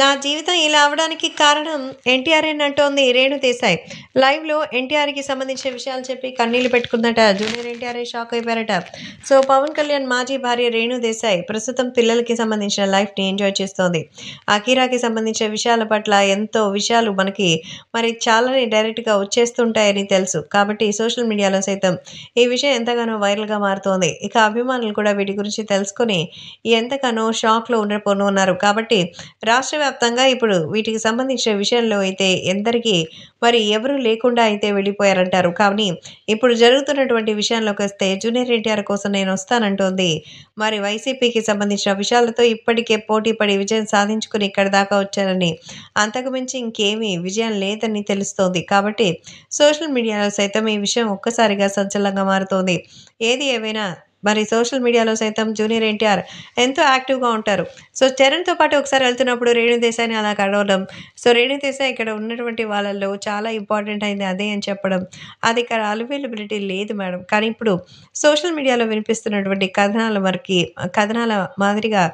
నా జీవితం ఇలా అవడానికి కారణం ఎన్టీఆర్ అంటోంది రేణు దేశాయ్ లైవ్లో ఎన్టీఆర్కి సంబంధించిన విషయాలు చెప్పి కన్నీళ్లు పెట్టుకుందట జూనియర్ ఎన్టీఆర్ షాక్ అయిపోయారట సో పవన్ కళ్యాణ్ మాజీ భార్య రేణు దేశాయ్ ప్రస్తుతం పిల్లలకి సంబంధించిన లైఫ్ని ఎంజాయ్ చేస్తోంది అఖీరాకి సంబంధించిన విషయాల పట్ల ఎంతో విషయాలు మనకి మరి చాలానే డైరెక్ట్గా వచ్చేస్తుంటాయని తెలుసు కాబట్టి సోషల్ మీడియాలో సైతం ఈ విషయం ఎంతగానో వైరల్గా మారుతోంది ఇక అభిమానులు కూడా వీటి గురించి తెలుసుకుని ఎంతగానో షాక్లో ఉన్నారు కాబట్టి రాష్ట్ర రాష్ట్రవ్యాప్తంగా ఇప్పుడు వీటికి సంబంధించిన విషయంలో అయితే ఎందరికీ మరి ఎవరూ లేకుండా అయితే వెళ్ళిపోయారంటారు కానీ ఇప్పుడు జరుగుతున్నటువంటి విషయంలోకి వస్తే జూనియర్ ఎన్టీఆర్ కోసం నేను వస్తానంటోంది మరి వైసీపీకి సంబంధించిన విషయాలతో ఇప్పటికే పోటీ పడి విజయం సాధించుకుని ఇక్కడ దాకా వచ్చారని అంతకుమించి ఇంకేమీ విజయం లేదని తెలుస్తోంది కాబట్టి సోషల్ మీడియాలో సైతం ఈ విషయం ఒక్కసారిగా సంచలనంగా మారుతోంది ఏది ఏమైనా మరి సోషల్ మీడియాలో సైతం జూనియర్ ఎన్టీఆర్ ఎంతో యాక్టివ్గా ఉంటారు సో చరణ్తో పాటు ఒకసారి వెళ్తున్నప్పుడు రేణు దేశాన్ని అలా కడవడం సో రేణు దేశాయ్ ఇక్కడ ఉన్నటువంటి వాళ్ళల్లో చాలా ఇంపార్టెంట్ అయింది అదే అని చెప్పడం అది ఇక్కడ అవైలబిలిటీ లేదు మేడం కానీ ఇప్పుడు సోషల్ మీడియాలో వినిపిస్తున్నటువంటి కథనాల వరకు కథనాల మాదిరిగా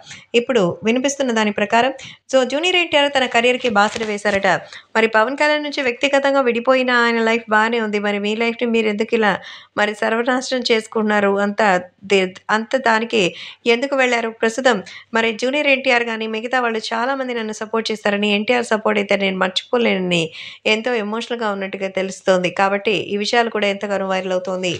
ఇప్పుడు వినిపిస్తున్న దాని ప్రకారం సో జూనియర్ ఎన్టీఆర్ తన కెరియర్కి బాసలు వేశారట మరి పవన్ కళ్యాణ్ నుంచి వ్యక్తిగతంగా విడిపోయిన ఆయన లైఫ్ బాగానే ఉంది మరి మీ లైఫ్ని మీరు ఎందుకు ఇలా మరి సర్వనాశనం చేసుకున్నారు అంత అంత దానికి ఎందుకు వెళ్ళారు ప్రస్తుతం మరి జూనియర్ ఎన్టీఆర్ కానీ మిగతా వాళ్ళు చాలామంది నన్ను సపోర్ట్ చేస్తారని ఎన్టీఆర్ సపోర్ట్ అయితే నేను మర్చిపోలేనని ఎంతో ఎమోషనల్గా ఉన్నట్టుగా తెలుస్తోంది కాబట్టి ఈ విషయాలు కూడా ఎంతగానో వైరల్ అవుతోంది